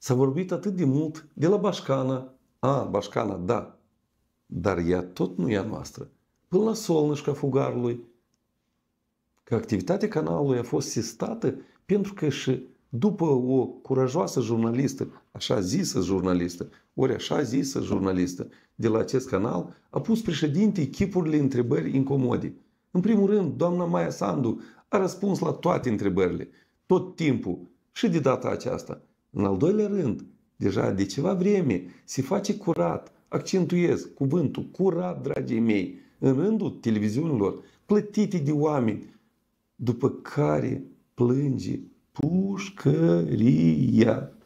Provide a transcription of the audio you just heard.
S-a vorbit atât de mult de la Bașcana. A, Bașcana, da. Dar ea tot nu e a noastră. Până la Solnășca Fugarului. Că activitatea canalului a fost sistată pentru că și după o curajoasă jurnalistă, așa zisă jurnalistă, ori așa zisă jurnalistă, de la acest canal, a pus președintei chipurile întrebări incomode. În primul rând, doamna Maia Sandu a răspuns la toate întrebările, tot timpul, și de data aceasta. În al doilea rând, deja de ceva vreme se face curat, accentuez cuvântul curat, dragii mei, în rândul televiziunilor plătite de oameni, după care plânge pușcăria.